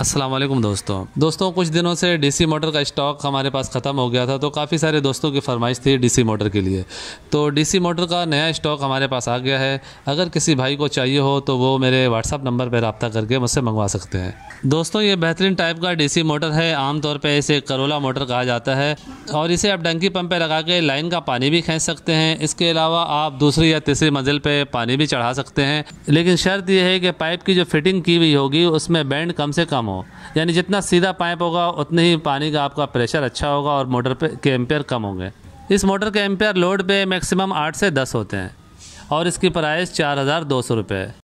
असलम दोस्तों दोस्तों कुछ दिनों से डीसी मोटर का स्टॉक हमारे पास ख़त्म हो गया था तो काफ़ी सारे दोस्तों की फरमाइश थी डीसी मोटर के लिए तो डीसी मोटर का नया स्टॉक हमारे पास आ गया है अगर किसी भाई को चाहिए हो तो वो मेरे व्हाट्सअप नंबर पर रबता करके मुझसे मंगवा सकते हैं दोस्तों ये बेहतरीन टाइप का डी मोटर है आमतौर पर इसे करोला मोटर कहा जाता है और इसे आप डंकी पम्प पर लगा के लाइन का पानी भी खींच सकते हैं इसके अलावा आप दूसरी या तीसरी मंजिल पर पानी भी चढ़ा सकते हैं लेकिन शर्त यह है कि पाइप की जो फिटिंग की हुई होगी उसमें बैंड कम से कम कम हो यानी जितना सीधा पाइप होगा उतने ही पानी का आपका प्रेशर अच्छा होगा और मोटर पे के एम्पेयर कम होंगे इस मोटर के एम्पेयर लोड पे मैक्सिमम आठ से दस होते हैं और इसकी प्राइस चार हज़ार दो सौ रुपये है